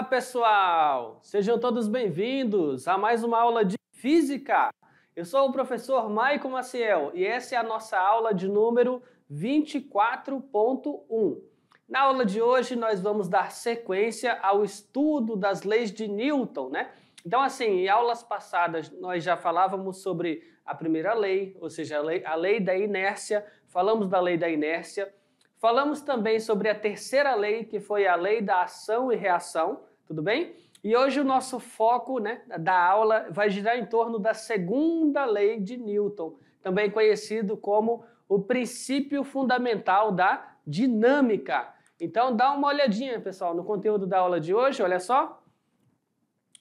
Olá, pessoal! Sejam todos bem-vindos a mais uma aula de Física. Eu sou o professor Maico Maciel e essa é a nossa aula de número 24.1. Na aula de hoje, nós vamos dar sequência ao estudo das leis de Newton, né? Então, assim, em aulas passadas nós já falávamos sobre a primeira lei, ou seja, a lei, a lei, da inércia, falamos da lei da inércia, falamos também sobre a terceira lei, que foi a lei da ação e reação, tudo bem? E hoje o nosso foco né, da aula vai girar em torno da segunda lei de Newton, também conhecido como o princípio fundamental da dinâmica. Então dá uma olhadinha, pessoal, no conteúdo da aula de hoje, olha só.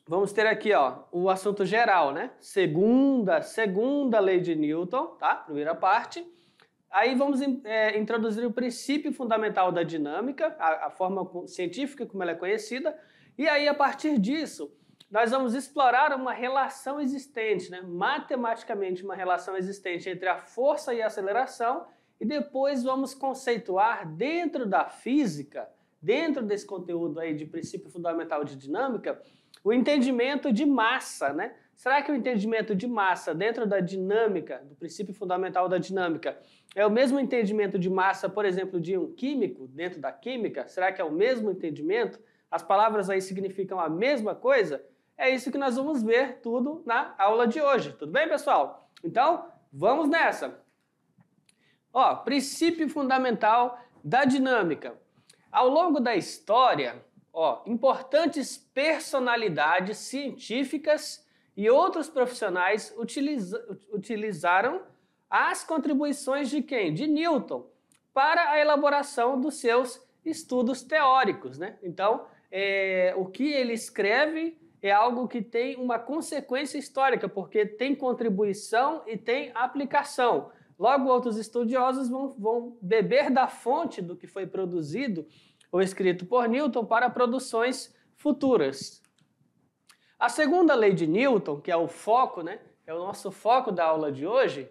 Vamos ter aqui, ó, o assunto geral, né? Segunda, segunda lei de Newton, tá? Primeira parte. Aí vamos é, introduzir o princípio fundamental da dinâmica, a, a forma científica como ela é conhecida, e aí, a partir disso, nós vamos explorar uma relação existente, né? matematicamente uma relação existente entre a força e a aceleração, e depois vamos conceituar dentro da física, dentro desse conteúdo aí de princípio fundamental de dinâmica, o entendimento de massa, né? Será que o entendimento de massa dentro da dinâmica, do princípio fundamental da dinâmica, é o mesmo entendimento de massa, por exemplo, de um químico dentro da química? Será que é o mesmo entendimento? as palavras aí significam a mesma coisa, é isso que nós vamos ver tudo na aula de hoje. Tudo bem, pessoal? Então, vamos nessa. Ó, princípio fundamental da dinâmica. Ao longo da história, ó, importantes personalidades científicas e outros profissionais utilizaram as contribuições de quem? De Newton para a elaboração dos seus estudos teóricos, né? Então, é, o que ele escreve é algo que tem uma consequência histórica, porque tem contribuição e tem aplicação. Logo, outros estudiosos vão, vão beber da fonte do que foi produzido ou escrito por Newton para produções futuras. A segunda lei de Newton, que é o foco, né, é o nosso foco da aula de hoje,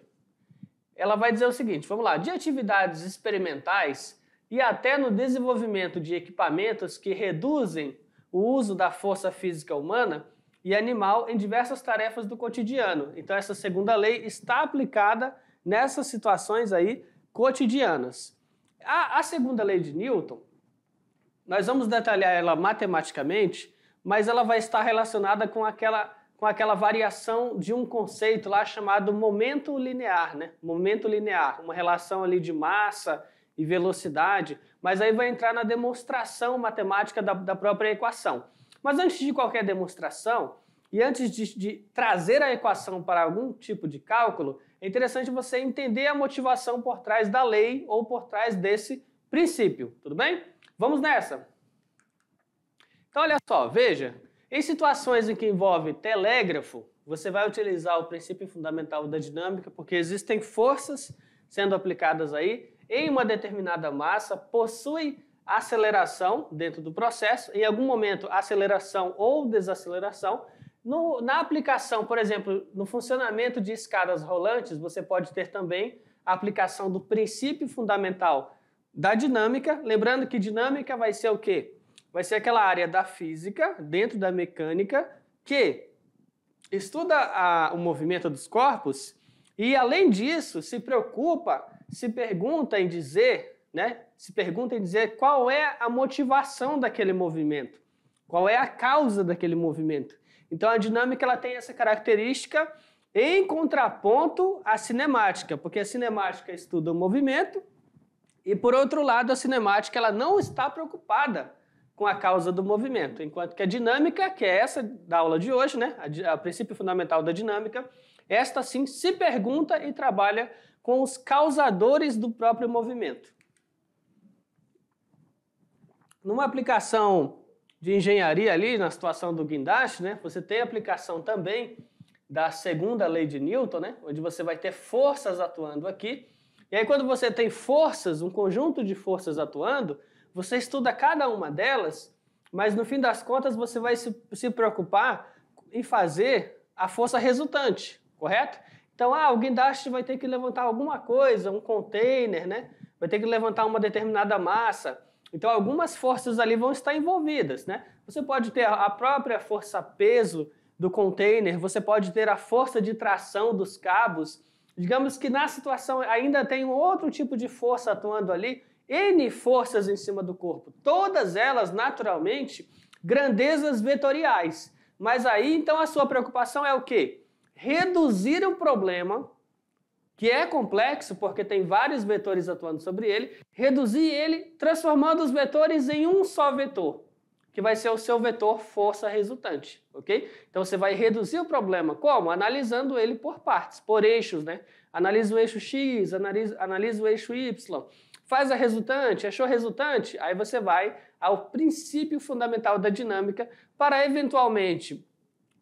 ela vai dizer o seguinte: vamos lá, de atividades experimentais e até no desenvolvimento de equipamentos que reduzem o uso da força física humana e animal em diversas tarefas do cotidiano. Então essa segunda lei está aplicada nessas situações aí cotidianas. A, a segunda lei de Newton, nós vamos detalhar ela matematicamente, mas ela vai estar relacionada com aquela com aquela variação de um conceito lá chamado momento linear, né? Momento linear, uma relação ali de massa e velocidade, mas aí vai entrar na demonstração matemática da, da própria equação. Mas antes de qualquer demonstração, e antes de, de, trazer a equação para algum tipo de cálculo, é interessante você entender a motivação por trás da lei ou por trás desse princípio, tudo bem? Vamos nessa! Então, olha só, veja, em situações em que envolve telégrafo, você vai utilizar o princípio fundamental da dinâmica, porque existem forças sendo aplicadas aí em uma determinada massa possui aceleração dentro do processo, em algum momento aceleração ou desaceleração. No, na aplicação, por exemplo, no funcionamento de escadas rolantes, você pode ter também a aplicação do princípio fundamental da dinâmica. Lembrando que dinâmica vai ser o quê? Vai ser aquela área da física, dentro da mecânica, que estuda a, o movimento dos corpos e, além disso, se preocupa se pergunta em dizer, né? Se pergunta em dizer qual é a motivação daquele movimento, qual é a causa daquele movimento. Então a dinâmica ela tem essa característica em contraponto à cinemática, porque a cinemática estuda o movimento e por outro lado a cinemática ela não está preocupada com a causa do movimento, enquanto que a dinâmica, que é essa da aula de hoje, né, a, a princípio fundamental da dinâmica, esta sim se pergunta e trabalha com os causadores do próprio movimento. Numa aplicação de engenharia ali, na situação do guindaste, né, você tem aplicação também da segunda lei de Newton, né, onde você vai ter forças atuando aqui. E aí quando você tem forças, um conjunto de forças atuando, você estuda cada uma delas, mas no fim das contas você vai se, se preocupar em fazer a força resultante, correto? Então, ah, o guindaste vai ter que levantar alguma coisa, um container, né? Vai ter que levantar uma determinada massa. Então, algumas forças ali vão estar envolvidas, né? Você pode ter a própria força peso do container, você pode ter a força de tração dos cabos. Digamos que na situação ainda tem um outro tipo de força atuando ali, N forças em cima do corpo, todas elas naturalmente grandezas vetoriais. Mas aí então a sua preocupação é o quê? reduzir o problema que é complexo porque tem vários vetores atuando sobre ele, reduzir ele transformando os vetores em um só vetor, que vai ser o seu vetor força resultante, ok? Então você vai reduzir o problema como? Analisando ele por partes, por eixos, né? Analisa o eixo X, analisa, analisa o eixo Y, faz a resultante, achou a resultante, aí você vai ao princípio fundamental da dinâmica para eventualmente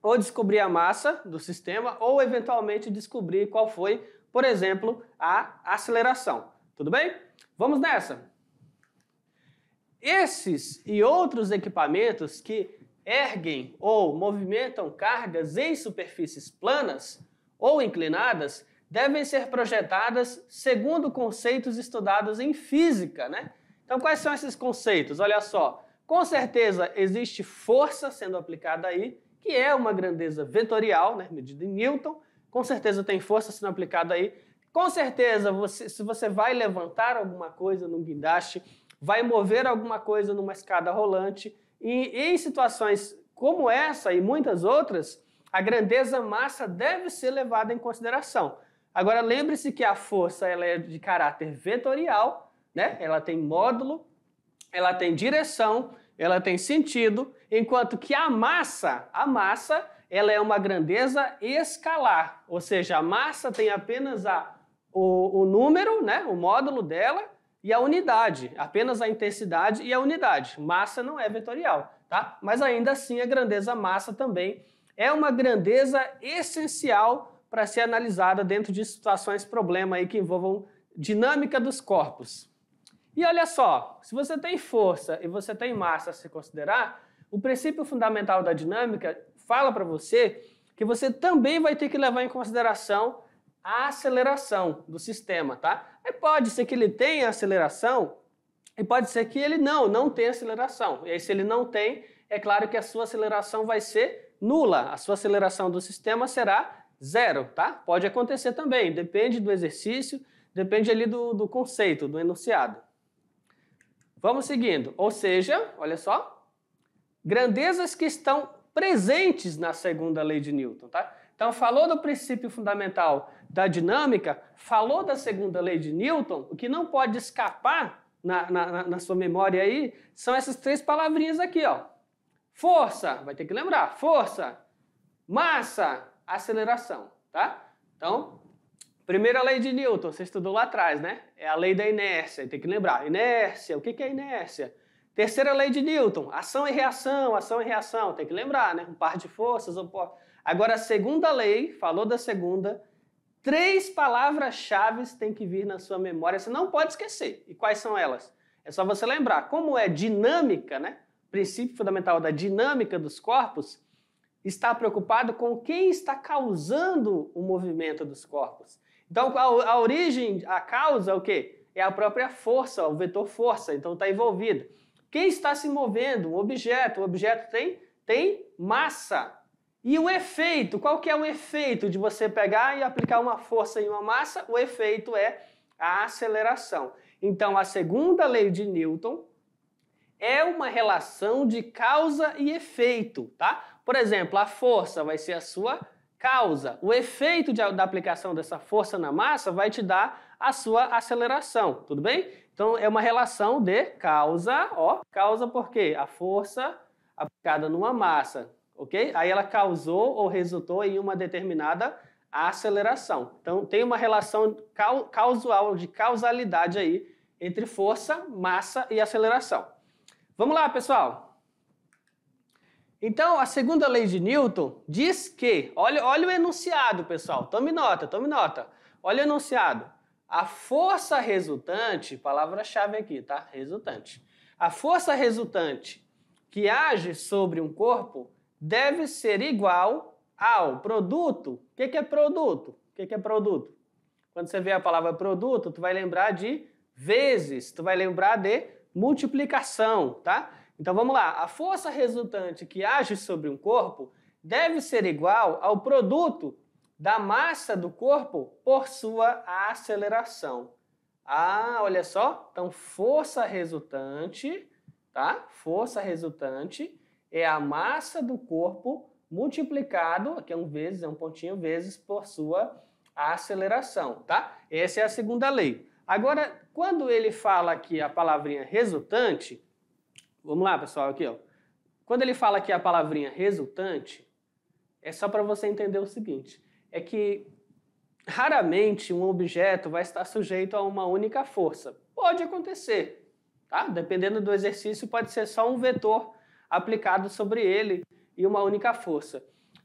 ou descobrir a massa do sistema ou eventualmente descobrir qual foi, por exemplo, a aceleração. Tudo bem? Vamos nessa! Esses e outros equipamentos que erguem ou movimentam cargas em superfícies planas ou inclinadas devem ser projetadas segundo conceitos estudados em física, né? Então, quais são esses conceitos? Olha só, com certeza existe força sendo aplicada aí, que é uma grandeza vetorial, né, medida em Newton, com certeza tem força sendo aplicada aí. Com certeza, você, se você vai levantar alguma coisa num guindaste, vai mover alguma coisa numa escada rolante, e, e em situações como essa e muitas outras, a grandeza massa deve ser levada em consideração. Agora, lembre-se que a força ela é de caráter vetorial, né? ela tem módulo, ela tem direção, ela tem sentido, enquanto que a massa, a massa, ela é uma grandeza escalar, ou seja, a massa tem apenas a, o, o número, né, o módulo dela e a unidade, apenas a intensidade e a unidade. Massa não é vetorial, tá? Mas ainda assim a grandeza massa também é uma grandeza essencial para ser analisada dentro de situações problema aí que envolvam dinâmica dos corpos. E olha só, se você tem força e você tem massa a se considerar, o princípio fundamental da dinâmica fala para você que você também vai ter que levar em consideração a aceleração do sistema, tá? Aí pode ser que ele tenha aceleração e pode ser que ele não, não tenha aceleração. E aí se ele não tem, é claro que a sua aceleração vai ser nula. A sua aceleração do sistema será zero, tá? Pode acontecer também, depende do exercício, depende ali do, do conceito, do enunciado. Vamos seguindo. Ou seja, olha só, grandezas que estão presentes na segunda lei de Newton, tá? Então, falou do princípio fundamental da dinâmica, falou da segunda lei de Newton, o que não pode escapar na, na, na sua memória aí são essas três palavrinhas aqui, ó. Força, vai ter que lembrar, força, massa, aceleração, tá? Então, Primeira lei de Newton, você estudou lá atrás, né? É a lei da inércia, tem que lembrar. Inércia, o que é inércia? Terceira lei de Newton, ação e reação, ação e reação, tem que lembrar, né? Um par de forças opostas. Agora, a segunda lei, falou da segunda, três palavras-chave têm que vir na sua memória, você não pode esquecer. E quais são elas? É só você lembrar. Como é dinâmica, né? O princípio fundamental da dinâmica dos corpos, está preocupado com quem está causando o movimento dos corpos. Então, a, a origem, a causa, o quê? É a própria força, o vetor força. Então, está envolvido. Quem está se movendo? Um objeto. O objeto tem, tem massa. E o efeito? Qual que é o efeito de você pegar e aplicar uma força em uma massa? O efeito é a aceleração. Então, a segunda lei de Newton é uma relação de causa e efeito, tá? Por exemplo, a força vai ser a sua causa, o efeito de, da aplicação dessa força na massa vai te dar a sua aceleração, tudo bem? Então é uma relação de causa, ó, causa por quê a força aplicada numa massa, ok? Aí ela causou ou resultou em uma determinada aceleração. Então tem uma relação causal de causalidade aí entre força, massa e aceleração. Vamos lá, pessoal. Então, a segunda lei de Newton diz que, olha, olha o enunciado, pessoal, tome nota, tome nota. Olha o enunciado. A força resultante, palavra-chave aqui, tá? Resultante. A força resultante que age sobre um corpo deve ser igual ao produto. O que, que é produto? O que, que é produto? Quando você vê a palavra produto, tu vai lembrar de vezes, tu vai lembrar de multiplicação, tá? Então vamos lá. A força resultante que age sobre um corpo deve ser igual ao produto da massa do corpo por sua aceleração. Ah, olha só. Então força resultante, tá? Força resultante é a massa do corpo multiplicado, aqui é um vezes, é um pontinho vezes por sua aceleração, tá? Essa é a segunda lei. Agora, quando ele fala aqui a palavrinha resultante, Vamos lá, pessoal, aqui, ó. Quando ele fala aqui a palavrinha resultante, é só para você entender o seguinte: é que raramente um objeto vai estar sujeito a uma única força. Pode acontecer, tá? Dependendo do exercício, pode ser só um vetor aplicado sobre ele e uma única força.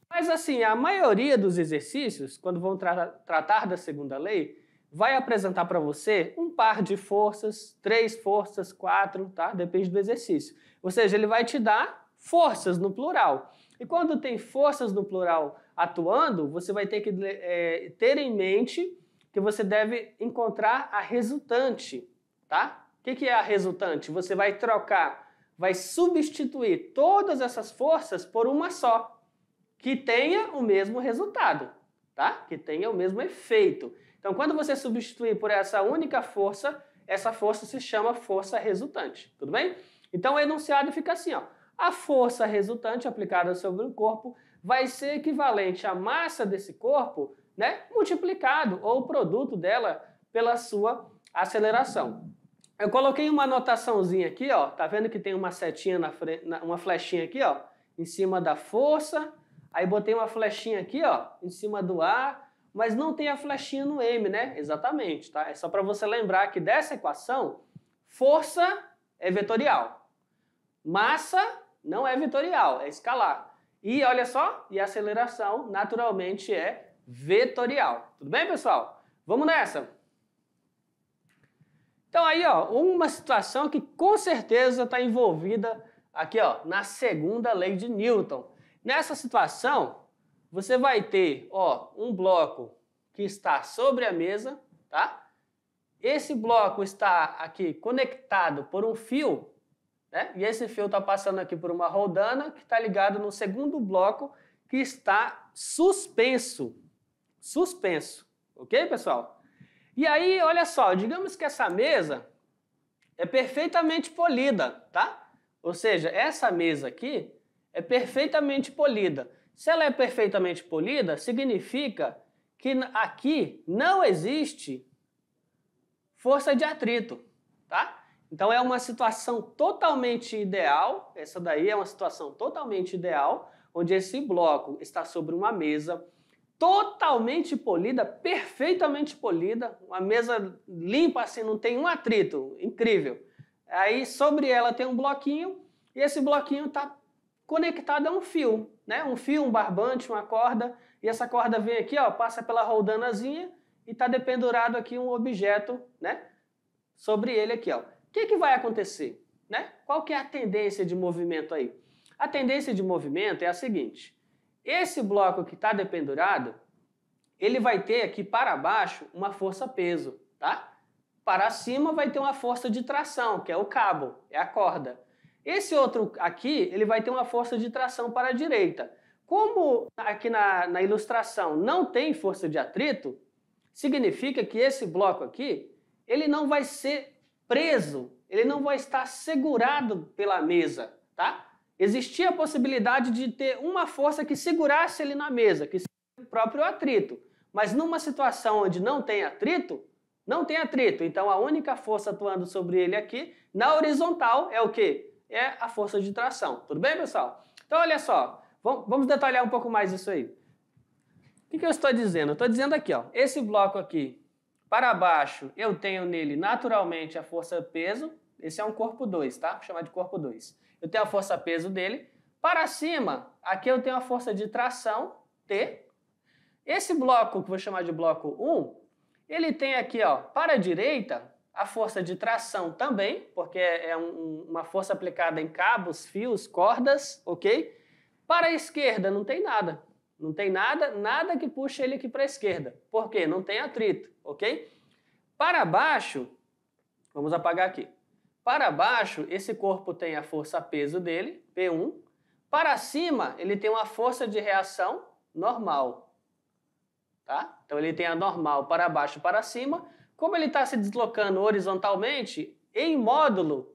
Mas assim, a maioria dos exercícios, quando vão tra tratar da segunda lei, vai apresentar para você um par de forças, três forças, quatro, tá? Depende do exercício. Ou seja, ele vai te dar forças no plural. E quando tem forças no plural atuando, você vai ter que é, ter em mente que você deve encontrar a resultante, tá? O que, que é a resultante? Você vai trocar, vai substituir todas essas forças por uma só, que tenha o mesmo resultado, tá? Que tenha o mesmo efeito. Então, quando você substituir por essa única força, essa força se chama força resultante, tudo bem? Então, o enunciado fica assim, ó. A força resultante aplicada sobre o corpo vai ser equivalente à massa desse corpo, né, multiplicado ou o produto dela pela sua aceleração. Eu coloquei uma anotaçãozinha aqui, ó. Tá vendo que tem uma setinha na frente, uma flechinha aqui, ó, em cima da força. Aí botei uma flechinha aqui, ó, em cima do ar mas não tem a flechinha no M, né? Exatamente, tá? É só para você lembrar que dessa equação, força é vetorial, massa não é vetorial, é escalar. E olha só, e aceleração naturalmente é vetorial. Tudo bem, pessoal? Vamos nessa! Então aí, ó, uma situação que com certeza está envolvida aqui, ó, na segunda lei de Newton. Nessa situação, você vai ter, ó, um bloco que está sobre a mesa, tá? Esse bloco está aqui conectado por um fio, né? E esse fio está passando aqui por uma roldana que está ligado no segundo bloco que está suspenso. Suspenso, ok, pessoal? E aí, olha só, digamos que essa mesa é perfeitamente polida, tá? Ou seja, essa mesa aqui é perfeitamente polida. Se ela é perfeitamente polida, significa que aqui não existe força de atrito, tá? Então é uma situação totalmente ideal, essa daí é uma situação totalmente ideal, onde esse bloco está sobre uma mesa totalmente polida, perfeitamente polida, uma mesa limpa assim, não tem um atrito, incrível. Aí sobre ela tem um bloquinho e esse bloquinho está conectada a um fio, né? Um fio, um barbante, uma corda, e essa corda vem aqui, ó, passa pela roldanazinha e está dependurado aqui um objeto, né? Sobre ele aqui, ó. O que, que vai acontecer, né? Qual que é a tendência de movimento aí? A tendência de movimento é a seguinte: esse bloco que está dependurado, ele vai ter aqui para baixo uma força peso, tá? Para cima vai ter uma força de tração, que é o cabo, é a corda. Esse outro aqui, ele vai ter uma força de tração para a direita. Como aqui na, na ilustração não tem força de atrito, significa que esse bloco aqui, ele não vai ser preso, ele não vai estar segurado pela mesa, tá? Existia a possibilidade de ter uma força que segurasse ele na mesa, que seria o próprio atrito. Mas numa situação onde não tem atrito, não tem atrito. Então a única força atuando sobre ele aqui, na horizontal, é o quê? é a força de tração. Tudo bem, pessoal? Então, olha só, vamos detalhar um pouco mais isso aí. O que eu estou dizendo? Eu estou dizendo aqui, ó, esse bloco aqui para baixo, eu tenho nele naturalmente a força peso, esse é um corpo 2, tá? Vou chamar de corpo 2. Eu tenho a força peso dele. Para cima, aqui eu tenho a força de tração, T. Esse bloco, que vou chamar de bloco 1, um, ele tem aqui, ó, para a direita, a força de tração também, porque é, é um, uma força aplicada em cabos, fios, cordas, ok? Para a esquerda não tem nada, não tem nada, nada que puxe ele aqui para a esquerda, Por quê? não tem atrito, ok? Para baixo, vamos apagar aqui. Para baixo, esse corpo tem a força peso dele, P1. Para cima, ele tem uma força de reação normal, tá? Então ele tem a normal para baixo e para cima. Como ele está se deslocando horizontalmente, em módulo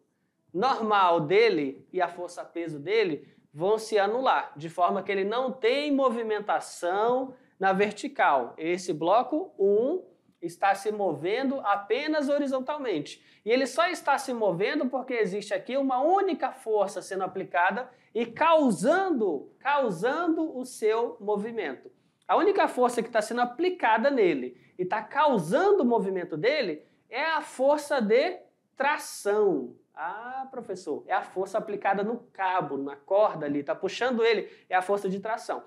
normal dele e a força peso dele vão se anular, de forma que ele não tem movimentação na vertical. Esse bloco 1 um, está se movendo apenas horizontalmente. E ele só está se movendo porque existe aqui uma única força sendo aplicada e causando, causando o seu movimento. A única força que está sendo aplicada nele e está causando o movimento dele é a força de tração. Ah, professor, é a força aplicada no cabo, na corda ali, está puxando ele, é a força de tração.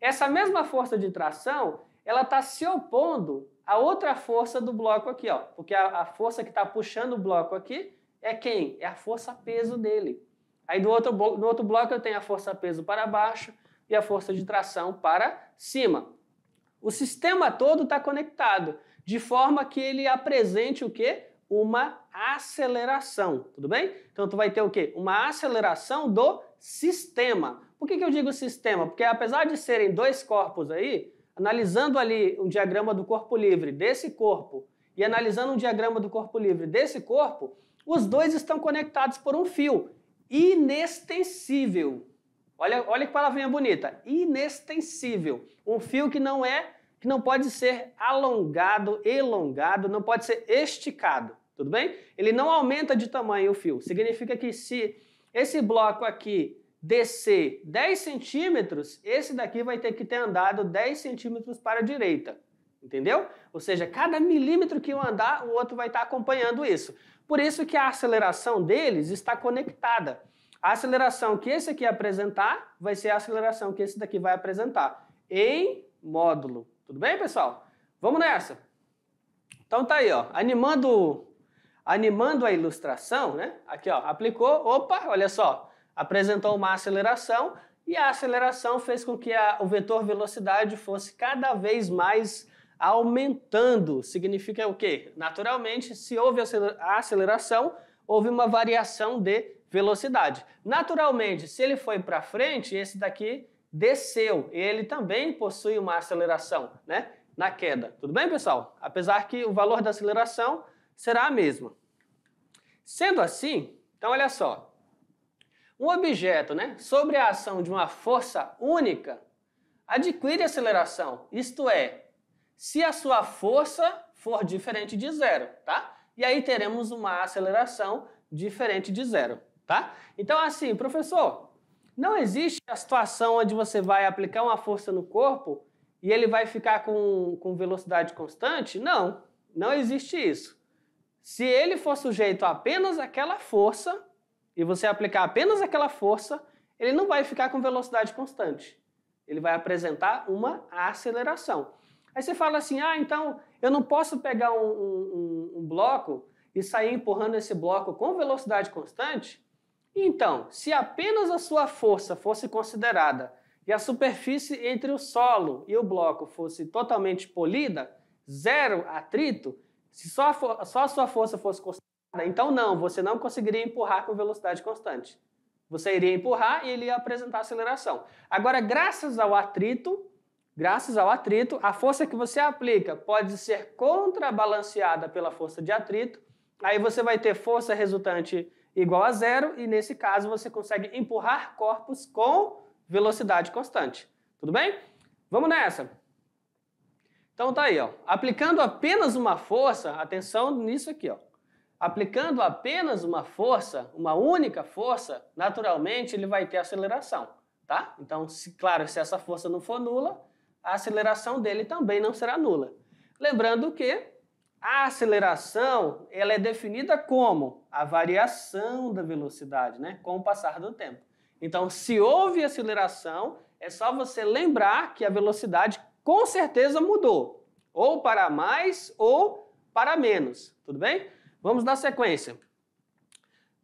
Essa mesma força de tração, ela está se opondo à outra força do bloco aqui, ó, porque a, a força que está puxando o bloco aqui é quem? É a força peso dele. Aí do outro, no outro bloco eu tenho a força peso para baixo e a força de tração para cima. O sistema todo está conectado, de forma que ele apresente o quê? Uma aceleração, tudo bem? Então tu vai ter o quê? Uma aceleração do sistema. Por que, que eu digo sistema? Porque apesar de serem dois corpos aí, analisando ali um diagrama do corpo livre desse corpo e analisando um diagrama do corpo livre desse corpo, os dois estão conectados por um fio inextensível. Olha, olha que palavrinha bonita. Inextensível. Um fio que não é, que não pode ser alongado, elongado, não pode ser esticado. Tudo bem? Ele não aumenta de tamanho o fio. Significa que se esse bloco aqui descer 10 centímetros, esse daqui vai ter que ter andado 10 centímetros para a direita. Entendeu? Ou seja, cada milímetro que um andar, o outro vai estar acompanhando isso. Por isso que a aceleração deles está conectada. A aceleração que esse aqui apresentar vai ser a aceleração que esse daqui vai apresentar em módulo. Tudo bem, pessoal? Vamos nessa! Então tá aí, ó, animando, animando a ilustração, né? Aqui, ó, aplicou, opa, olha só, apresentou uma aceleração e a aceleração fez com que a, o vetor velocidade fosse cada vez mais aumentando. Significa o quê? Naturalmente, se houve a aceleração, houve uma variação de velocidade. Naturalmente, se ele foi para frente, esse daqui desceu. Ele também possui uma aceleração, né? Na queda. Tudo bem, pessoal? Apesar que o valor da aceleração será a mesma. Sendo assim, então olha só. Um objeto, né, sobre a ação de uma força única, adquire aceleração. Isto é, se a sua força for diferente de zero, tá? E aí teremos uma aceleração diferente de zero tá? Então, assim, professor, não existe a situação onde você vai aplicar uma força no corpo e ele vai ficar com, com velocidade constante? Não, não existe isso. Se ele for sujeito apenas àquela força e você aplicar apenas aquela força, ele não vai ficar com velocidade constante. Ele vai apresentar uma aceleração. Aí você fala assim: ah, então eu não posso pegar um, um, um bloco e sair empurrando esse bloco com velocidade constante? Então, se apenas a sua força fosse considerada e a superfície entre o solo e o bloco fosse totalmente polida, zero atrito, se só a, só a sua força fosse considerada, então não, você não conseguiria empurrar com velocidade constante. Você iria empurrar e ele ia apresentar aceleração. Agora, graças ao atrito, graças ao atrito, a força que você aplica pode ser contrabalanceada pela força de atrito. Aí você vai ter força resultante igual a zero, e nesse caso você consegue empurrar corpos com velocidade constante. Tudo bem? Vamos nessa! Então tá aí, ó. aplicando apenas uma força, atenção nisso aqui, ó. aplicando apenas uma força, uma única força, naturalmente ele vai ter aceleração. Tá? Então, se, claro, se essa força não for nula, a aceleração dele também não será nula. Lembrando que a aceleração ela é definida como a variação da velocidade, né? com o passar do tempo. Então, se houve aceleração, é só você lembrar que a velocidade com certeza mudou, ou para mais ou para menos, tudo bem? Vamos dar sequência.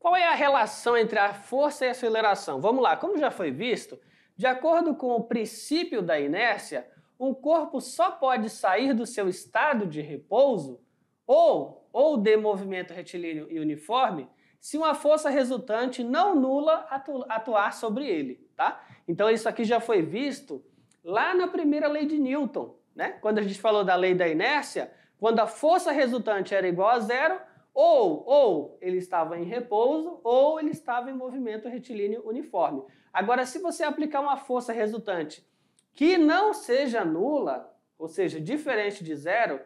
Qual é a relação entre a força e a aceleração? Vamos lá, como já foi visto, de acordo com o princípio da inércia, um corpo só pode sair do seu estado de repouso ou, ou de movimento retilíneo e uniforme, se uma força resultante não nula atu atuar sobre ele, tá? Então isso aqui já foi visto lá na primeira lei de Newton, né? Quando a gente falou da lei da inércia, quando a força resultante era igual a zero, ou, ou ele estava em repouso, ou ele estava em movimento retilíneo uniforme. Agora, se você aplicar uma força resultante que não seja nula, ou seja, diferente de zero,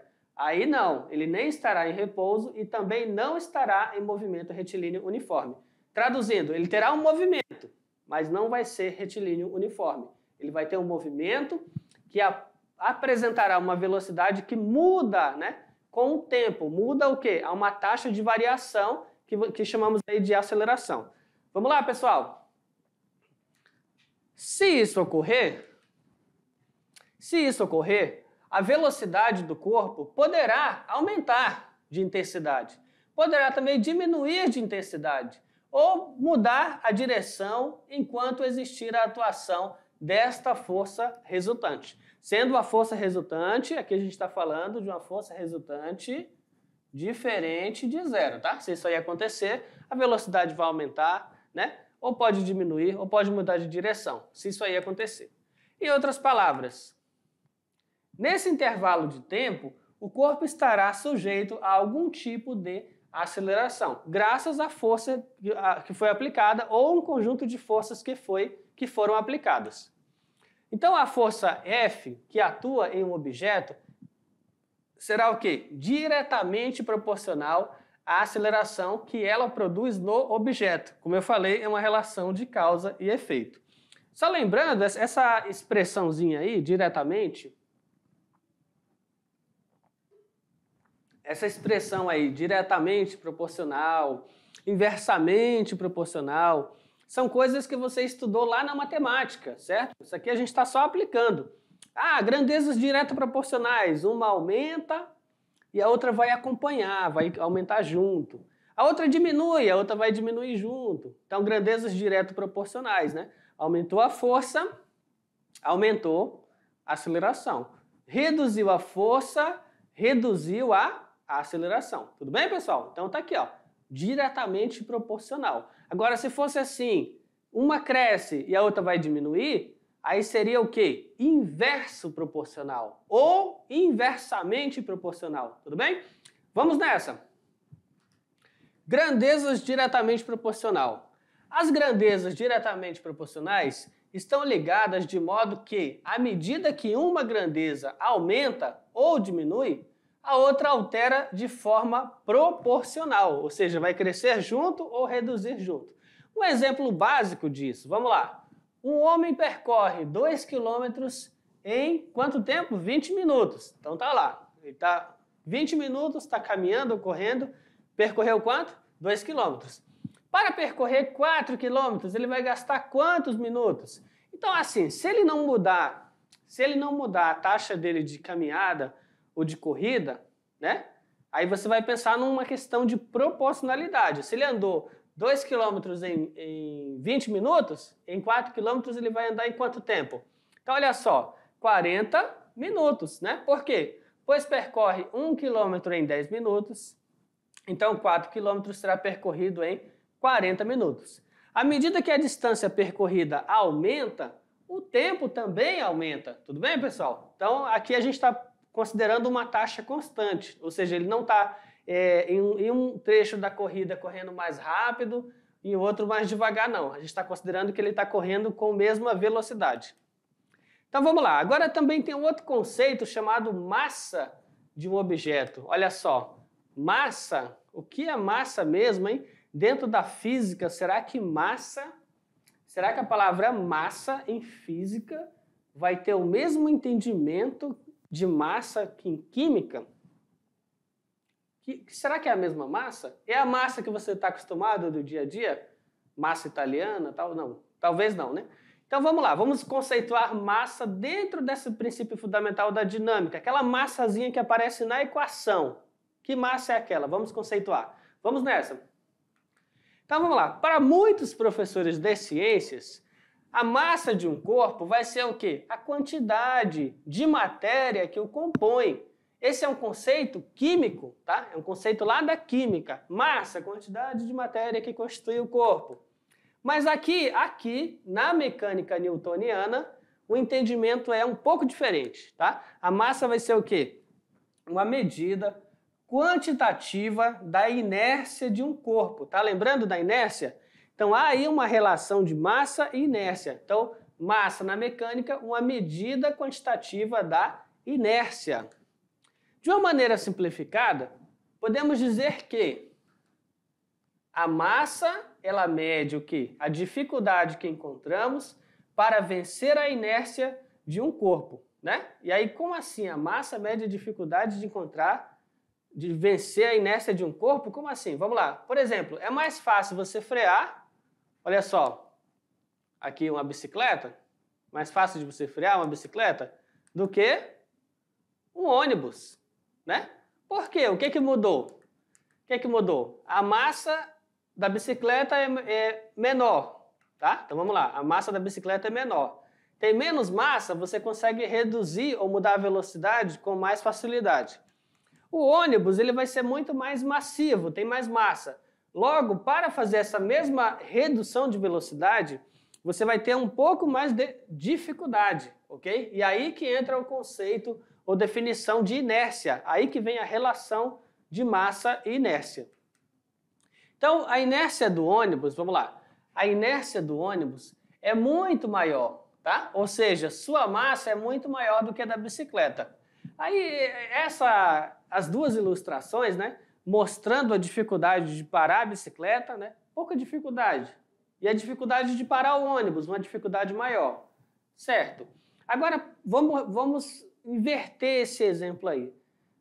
Aí não, ele nem estará em repouso e também não estará em movimento retilíneo uniforme. Traduzindo, ele terá um movimento, mas não vai ser retilíneo uniforme. Ele vai ter um movimento que apresentará uma velocidade que muda né, com o tempo. Muda o quê? Há uma taxa de variação que, que chamamos aí de aceleração. Vamos lá, pessoal? Se isso ocorrer, se isso ocorrer, a velocidade do corpo poderá aumentar de intensidade, poderá também diminuir de intensidade ou mudar a direção enquanto existir a atuação desta força resultante. Sendo a força resultante, aqui a gente está falando de uma força resultante diferente de zero, tá? Se isso aí acontecer, a velocidade vai aumentar, né? Ou pode diminuir, ou pode mudar de direção, se isso aí acontecer. Em outras palavras, Nesse intervalo de tempo, o corpo estará sujeito a algum tipo de aceleração, graças à força que foi aplicada ou um conjunto de forças que, foi, que foram aplicadas. Então, a força F, que atua em um objeto, será o quê? Diretamente proporcional à aceleração que ela produz no objeto. Como eu falei, é uma relação de causa e efeito. Só lembrando, essa expressãozinha aí, diretamente, Essa expressão aí, diretamente proporcional, inversamente proporcional, são coisas que você estudou lá na matemática, certo? Isso aqui a gente está só aplicando. Ah, grandezas direto proporcionais. Uma aumenta e a outra vai acompanhar, vai aumentar junto. A outra diminui, a outra vai diminuir junto. Então, grandezas direto proporcionais, né? Aumentou a força, aumentou a aceleração. Reduziu a força, reduziu a a aceleração. Tudo bem, pessoal? Então tá aqui, ó, diretamente proporcional. Agora, se fosse assim, uma cresce e a outra vai diminuir, aí seria o quê? Inverso proporcional ou inversamente proporcional, tudo bem? Vamos nessa. Grandezas diretamente proporcional. As grandezas diretamente proporcionais estão ligadas de modo que, à medida que uma grandeza aumenta ou diminui, a outra altera de forma proporcional, ou seja, vai crescer junto ou reduzir junto. Um exemplo básico disso, vamos lá. Um homem percorre 2 km em quanto tempo? 20 minutos. Então tá lá, ele tá 20 minutos, está caminhando correndo, percorreu quanto? 2 km. Para percorrer 4 km, ele vai gastar quantos minutos? Então assim, se ele não mudar, se ele não mudar a taxa dele de caminhada, ou de corrida, né? Aí você vai pensar numa questão de proporcionalidade. Se ele andou 2 km em, em 20 minutos, em 4 km ele vai andar em quanto tempo? Então, olha só, 40 minutos, né? Por quê? Pois percorre 1 km em 10 minutos, então 4 km será percorrido em 40 minutos. À medida que a distância percorrida aumenta, o tempo também aumenta. Tudo bem, pessoal? Então, aqui a gente está considerando uma taxa constante, ou seja, ele não está é, em, em, um trecho da corrida correndo mais rápido e o outro mais devagar, não. A gente está considerando que ele está correndo com a mesma velocidade. Então vamos lá. Agora também tem um outro conceito chamado massa de um objeto. Olha só, massa, o que é massa mesmo, hein? Dentro da física, será que massa, será que a palavra massa em física vai ter o mesmo entendimento de massa em química, que, será que é a mesma massa? É a massa que você está acostumado do dia a dia? Massa italiana, tal? Não, talvez não, né? Então vamos lá, vamos conceituar massa dentro desse princípio fundamental da dinâmica, aquela massazinha que aparece na equação. Que massa é aquela? Vamos conceituar. Vamos nessa. Então vamos lá. Para muitos professores de ciências, a massa de um corpo vai ser o quê? A quantidade de matéria que o compõe. Esse é um conceito químico, tá? É um conceito lá da química. Massa, quantidade de matéria que constitui o corpo. Mas aqui, aqui, na mecânica newtoniana, o entendimento é um pouco diferente, tá? A massa vai ser o quê? Uma medida quantitativa da inércia de um corpo, tá? Lembrando da inércia? Então há aí uma relação de massa e inércia. Então, massa na mecânica, uma medida quantitativa da inércia. De uma maneira simplificada, podemos dizer que a massa, ela mede o que? A dificuldade que encontramos para vencer a inércia de um corpo, né? E aí como assim a massa mede a dificuldade de encontrar de vencer a inércia de um corpo? Como assim? Vamos lá. Por exemplo, é mais fácil você frear Olha só, aqui uma bicicleta, mais fácil de você frear uma bicicleta do que um ônibus, né? Por quê? O que, que mudou? O que, que mudou? A massa da bicicleta é, é menor, tá? Então vamos lá, a massa da bicicleta é menor. Tem menos massa, você consegue reduzir ou mudar a velocidade com mais facilidade. O ônibus ele vai ser muito mais massivo, tem mais massa. Logo, para fazer essa mesma redução de velocidade, você vai ter um pouco mais de dificuldade, ok? E aí que entra o conceito ou definição de inércia, aí que vem a relação de massa e inércia. Então, a inércia do ônibus, vamos lá, a inércia do ônibus é muito maior, tá? Ou seja, sua massa é muito maior do que a da bicicleta. Aí, essa, as duas ilustrações, né? mostrando a dificuldade de parar a bicicleta, né? pouca dificuldade. E a dificuldade de parar o ônibus, uma dificuldade maior. Certo? Agora, vamos, vamos inverter esse exemplo aí.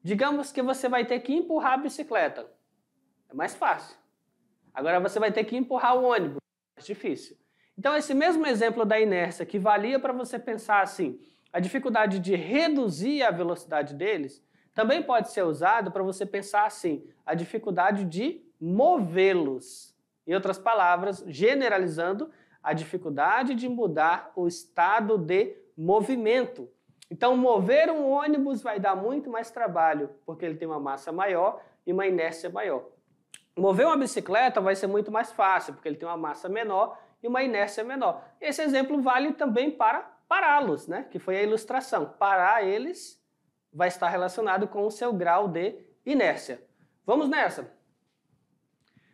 Digamos que você vai ter que empurrar a bicicleta. É mais fácil. Agora você vai ter que empurrar o ônibus. É mais difícil. Então, esse mesmo exemplo da inércia que valia para você pensar assim, a dificuldade de reduzir a velocidade deles, também pode ser usado para você pensar assim, a dificuldade de movê-los. Em outras palavras, generalizando, a dificuldade de mudar o estado de movimento. Então, mover um ônibus vai dar muito mais trabalho, porque ele tem uma massa maior e uma inércia maior. Mover uma bicicleta vai ser muito mais fácil, porque ele tem uma massa menor e uma inércia menor. Esse exemplo vale também para pará-los, né? que foi a ilustração. Parar eles vai estar relacionado com o seu grau de inércia. Vamos nessa!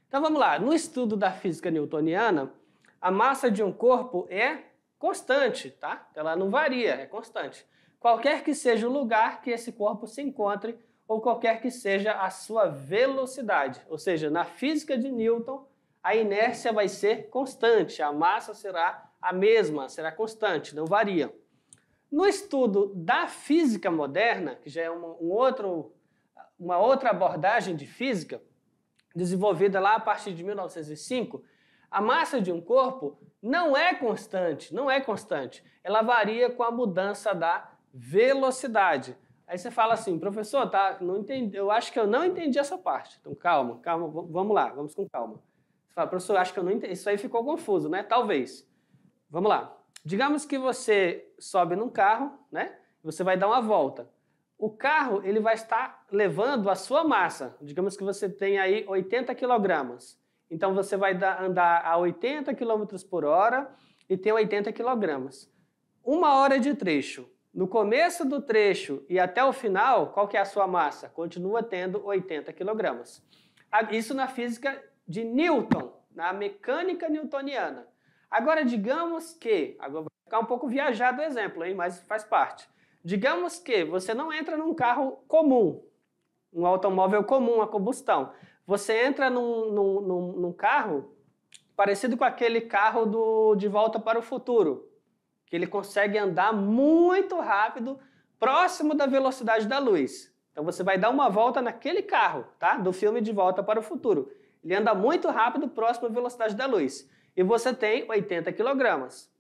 Então vamos lá. No estudo da física newtoniana, a massa de um corpo é constante, tá? Então, ela não varia, é constante. Qualquer que seja o lugar que esse corpo se encontre ou qualquer que seja a sua velocidade. Ou seja, na física de Newton, a inércia vai ser constante, a massa será a mesma, será constante, não varia. No estudo da física moderna, que já é uma, um outro, uma outra abordagem de física, desenvolvida lá a partir de 1905, a massa de um corpo não é constante, não é constante. Ela varia com a mudança da velocidade. Aí você fala assim, professor, tá, não entendi, eu acho que eu não entendi essa parte. Então calma, calma, vamos lá, vamos com calma. Você fala, professor, acho que eu não entendi, isso aí ficou confuso, né? Talvez. Vamos lá. Digamos que você sobe num carro, né? Você vai dar uma volta. O carro ele vai estar levando a sua massa. Digamos que você tem aí 80 quilogramas. Então você vai andar a 80 km por hora e tem 80 quilogramas. Uma hora de trecho. No começo do trecho e até o final, qual que é a sua massa? Continua tendo 80 quilogramas. Ah, isso na física de Newton, na mecânica newtoniana. Agora, digamos que, agora vai ficar um pouco viajado o exemplo, hein, mas faz parte. Digamos que você não entra num carro comum, um automóvel comum a combustão. Você entra num, num, num, num carro parecido com aquele carro do De Volta para o Futuro, que ele consegue andar muito rápido, próximo da velocidade da luz. Então você vai dar uma volta naquele carro, tá? Do filme De Volta para o Futuro. Ele anda muito rápido, próximo à velocidade da luz e você tem 80 quilogramas.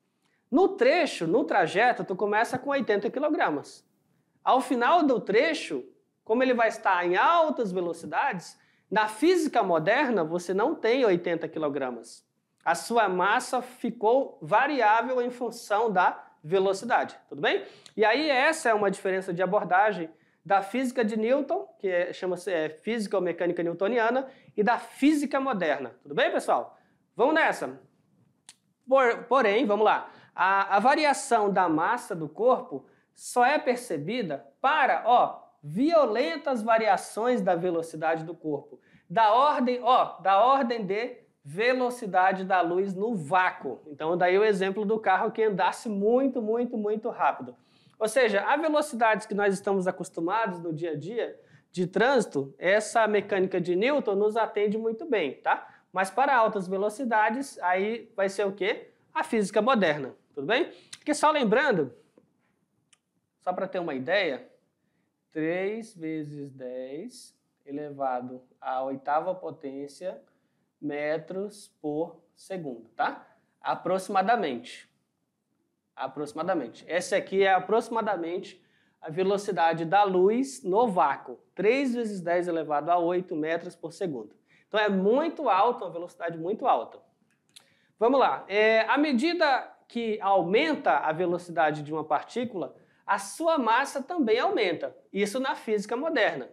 No trecho, no trajeto, tu começa com 80 quilogramas. Ao final do trecho, como ele vai estar em altas velocidades, na física moderna você não tem 80 quilogramas. A sua massa ficou variável em função da velocidade, tudo bem? E aí essa é uma diferença de abordagem da física de Newton, que é, chama-se é, física ou mecânica newtoniana, e da física moderna, tudo bem, pessoal? Vamos nessa! Por, porém, vamos lá, a, a, variação da massa do corpo só é percebida para, ó, violentas variações da velocidade do corpo, da ordem, ó, da ordem de velocidade da luz no vácuo. Então, daí o exemplo do carro que andasse muito, muito, muito rápido. Ou seja, a velocidades que nós estamos acostumados no dia a dia de trânsito, essa mecânica de Newton nos atende muito bem, tá? Mas para altas velocidades, aí vai ser o quê? A física moderna, tudo bem? Porque só lembrando, só para ter uma ideia, 3 vezes 10 elevado à oitava potência metros por segundo, tá? Aproximadamente. Aproximadamente. Essa aqui é aproximadamente a velocidade da luz no vácuo. 3 vezes 10 elevado a 8 metros por segundo. Então é muito alto, uma velocidade muito alta. Vamos lá. É, à medida que aumenta a velocidade de uma partícula, a sua massa também aumenta. Isso na física moderna.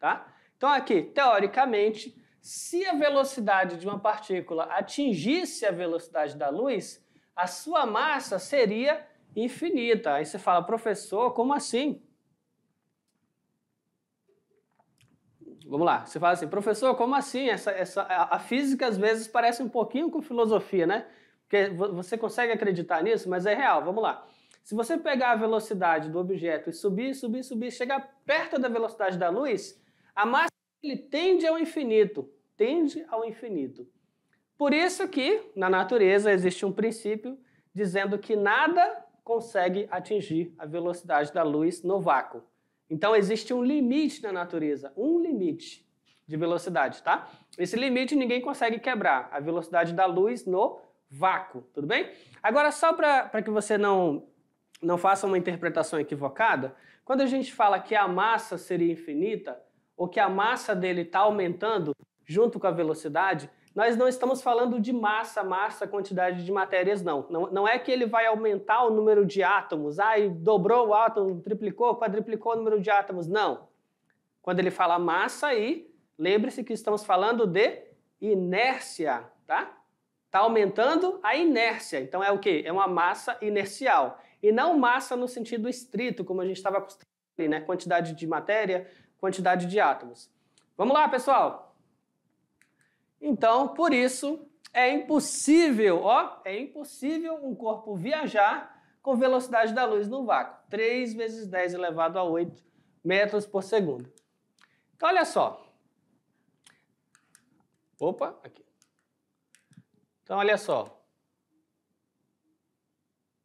Tá? Então aqui, teoricamente, se a velocidade de uma partícula atingisse a velocidade da luz, a sua massa seria infinita. Aí você fala, professor, como assim? Vamos lá, você fala assim, professor, como assim? Essa, essa, a, física às vezes parece um pouquinho com filosofia, né? Porque você consegue acreditar nisso, mas é real. Vamos lá. Se você pegar a velocidade do objeto e subir, subir, subir, chegar perto da velocidade da luz, a massa ele tende ao infinito. Tende ao infinito. Por isso que, na natureza, existe um princípio dizendo que nada consegue atingir a velocidade da luz no vácuo. Então existe um limite na natureza, um limite de velocidade, tá? Esse limite ninguém consegue quebrar, a velocidade da luz no vácuo, tudo bem? Agora, só para que você não, não faça uma interpretação equivocada, quando a gente fala que a massa seria infinita, ou que a massa dele está aumentando junto com a velocidade, nós não estamos falando de massa, massa, quantidade de matérias, não. Não, não é que ele vai aumentar o número de átomos, ah, e dobrou o átomo, triplicou, quadriplicou o número de átomos, não. Quando ele fala massa aí, lembre-se que estamos falando de inércia, tá? Está aumentando a inércia. Então é o quê? É uma massa inercial. E não massa no sentido estrito, como a gente estava acostumado, né? Quantidade de matéria, quantidade de átomos. Vamos lá, pessoal! Então, por isso, é impossível, ó, é impossível um corpo viajar com velocidade da luz no vácuo. 3 vezes 10 elevado a 8 metros por segundo. Então, olha só. Opa, aqui. Então, olha só.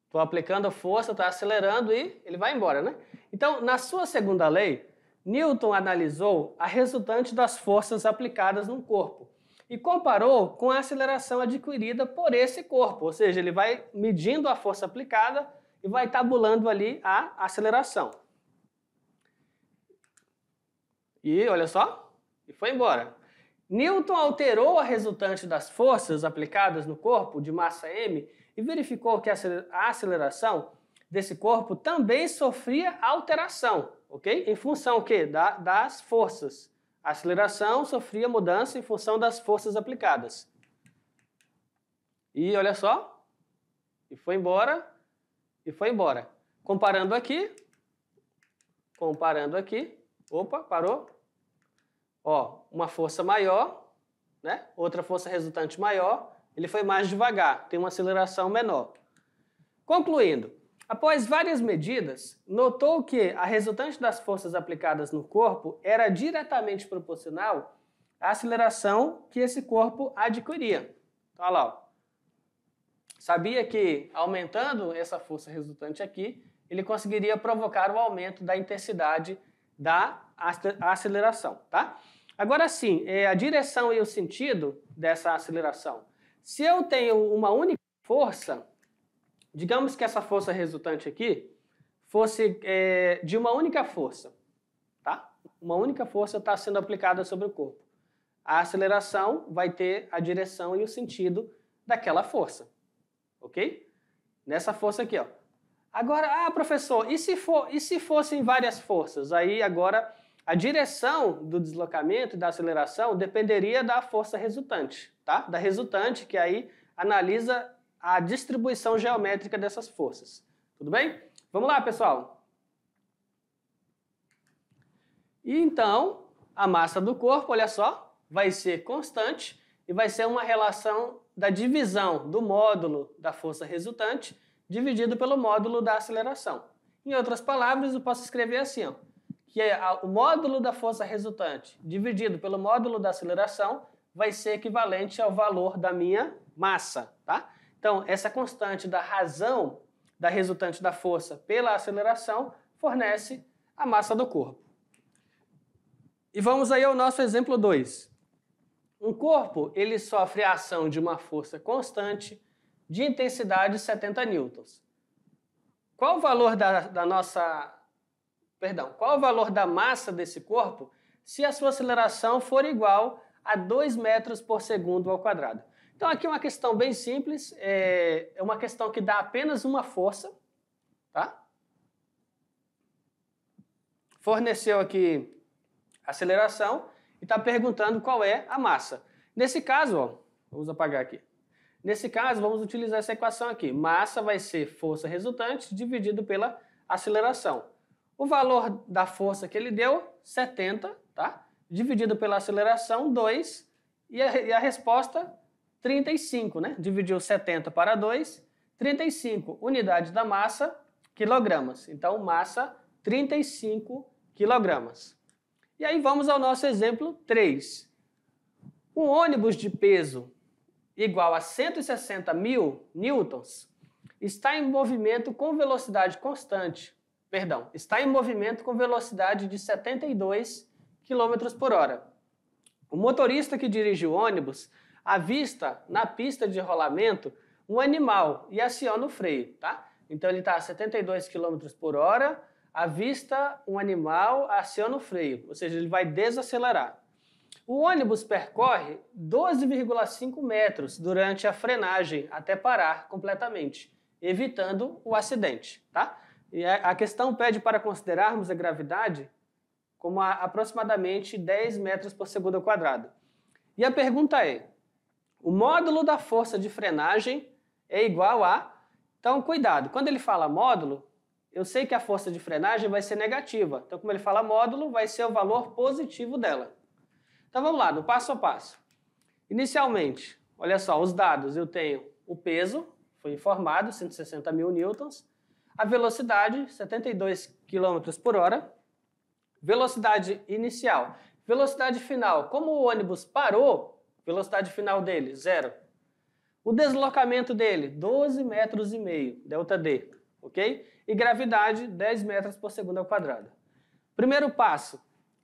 Estou aplicando força, está acelerando e ele vai embora, né? Então, na sua segunda lei, Newton analisou a resultante das forças aplicadas no corpo e comparou com a aceleração adquirida por esse corpo, ou seja, ele vai medindo a força aplicada e vai tabulando ali a aceleração. E olha só, e foi embora. Newton alterou a resultante das forças aplicadas no corpo de massa m e verificou que a aceleração desse corpo também sofria alteração, ok? Em função o quê? Da, das forças. A aceleração sofria mudança em função das forças aplicadas. E olha só, e foi embora, e foi embora. Comparando aqui, comparando aqui, opa, parou. Ó, uma força maior, né? outra força resultante maior, ele foi mais devagar, tem uma aceleração menor. Concluindo, Após várias medidas, notou que a resultante das forças aplicadas no corpo era diretamente proporcional à aceleração que esse corpo adquiria. Então, olha lá. Sabia que aumentando essa força resultante aqui, ele conseguiria provocar o aumento da intensidade da aceleração, tá? Agora sim, é, a direção e o sentido dessa aceleração. Se eu tenho uma única força, digamos que essa força resultante aqui fosse é, de uma única força, tá? Uma única força está sendo aplicada sobre o corpo. A aceleração vai ter a direção e o sentido daquela força, ok? Nessa força aqui, ó. Agora, ah, professor, e se, for, e se fossem várias forças? Aí agora a direção do deslocamento e da aceleração dependeria da força resultante, tá? Da resultante que aí analisa a distribuição geométrica dessas forças. Tudo bem? Vamos lá, pessoal. E então, a massa do corpo, olha só, vai ser constante e vai ser uma relação da divisão do módulo da força resultante dividido pelo módulo da aceleração. Em outras palavras, eu posso escrever assim, ó, que é o módulo da força resultante dividido pelo módulo da aceleração vai ser equivalente ao valor da minha massa, tá? Então, essa constante da razão da resultante da força pela aceleração fornece a massa do corpo. E vamos aí ao nosso exemplo 2. Um corpo, ele sofre a ação de uma força constante de intensidade 70 newtons. Qual o valor da, da nossa... Perdão, qual o valor da massa desse corpo se a sua aceleração for igual a 2 metros por segundo ao quadrado? Então, aqui é uma questão bem simples, é, é, uma questão que dá apenas uma força, tá? Forneceu aqui aceleração e está perguntando qual é a massa. Nesse caso, ó, vamos apagar aqui. Nesse caso, vamos utilizar essa equação aqui. Massa vai ser força resultante dividido pela aceleração. O valor da força que ele deu, 70, tá? Dividido pela aceleração, 2. E a, e a resposta, 35, né? Dividiu 70 para 2, 35 unidades da massa, quilogramas. Então, massa 35 quilogramas. E aí vamos ao nosso exemplo 3. Um ônibus de peso igual a 160 mil newtons está em movimento com velocidade constante, perdão, está em movimento com velocidade de 72 km por hora. O motorista que dirige o ônibus avista na pista de rolamento um animal e aciona o freio, tá? Então ele está a 72 km por hora, avista um animal, aciona o freio, ou seja, ele vai desacelerar. O ônibus percorre 12,5 metros durante a frenagem até parar completamente, evitando o acidente, tá? E a questão pede para considerarmos a gravidade como a aproximadamente 10 metros por segundo ao quadrado. E a pergunta é: o módulo da força de frenagem é igual a... Então, cuidado. Quando ele fala módulo, eu sei que a força de frenagem vai ser negativa. Então, como ele fala módulo, vai ser o valor positivo dela. Então, vamos lá, no passo a passo. Inicialmente, olha só, os dados. Eu tenho o peso, foi informado, 160 mil newtons. A velocidade, 72 km por hora. Velocidade inicial. Velocidade final. Como o ônibus parou, Velocidade final dele, zero. O deslocamento dele, 12 metros e meio, delta D, ok? E gravidade, 10 metros por segundo ao quadrado. Primeiro passo,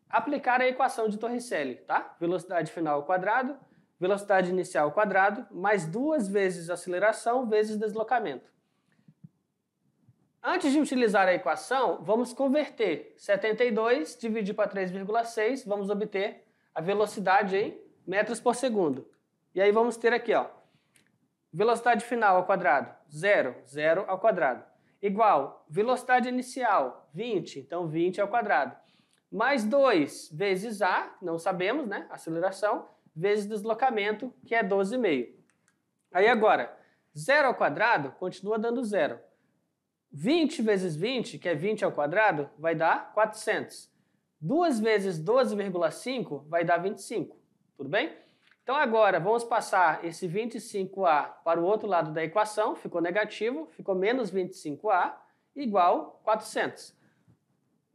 aplicar a equação de Torricelli, tá? Velocidade final ao quadrado, velocidade inicial ao quadrado, mais duas vezes aceleração vezes deslocamento. Antes de utilizar a equação, vamos converter 72, dividir para 3,6, vamos obter a velocidade em metros por segundo. E aí vamos ter aqui, ó, velocidade final ao quadrado, zero, zero ao quadrado, igual velocidade inicial, 20, então 20 ao quadrado, mais 2 vezes a, não sabemos, né, aceleração, vezes deslocamento, que é 12,5. Aí agora, zero ao quadrado continua dando zero. 20 vezes 20, que é 20 ao quadrado, vai dar 400. 2 vezes 12,5 vai dar 25. Tudo bem? Então agora vamos passar esse 25A para o outro lado da equação, ficou negativo, ficou menos 25A igual 400.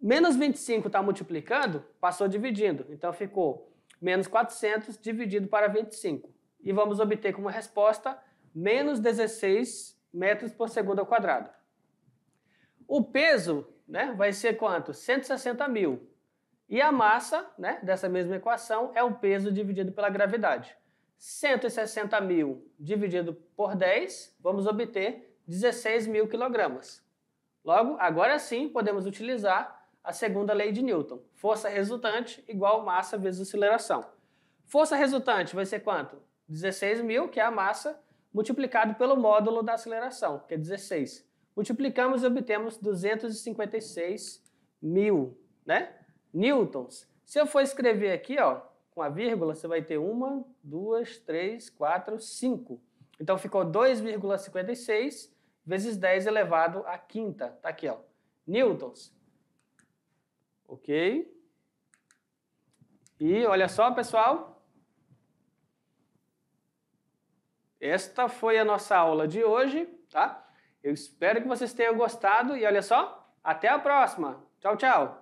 Menos 25 está multiplicando, passou dividindo, então ficou menos 400 dividido para 25. E vamos obter como resposta menos 16 metros por segundo ao quadrado. O peso né, vai ser quanto? 160 mil. E a massa né, dessa mesma equação é o peso dividido pela gravidade. 160 mil dividido por 10, vamos obter 16 mil quilogramas. Logo, agora sim, podemos utilizar a segunda lei de Newton. Força resultante igual massa vezes aceleração. Força resultante vai ser quanto? 16 mil, que é a massa, multiplicado pelo módulo da aceleração, que é 16. Multiplicamos e obtemos 256 mil, né? newtons. Se eu for escrever aqui, ó, com a vírgula, você vai ter uma, duas, três, quatro, cinco. Então ficou 2,56 vezes 10 elevado à quinta. Tá aqui, ó. Newtons. Ok? E olha só, pessoal. Esta foi a nossa aula de hoje, tá? Eu espero que vocês tenham gostado e olha só, até a próxima. Tchau, tchau.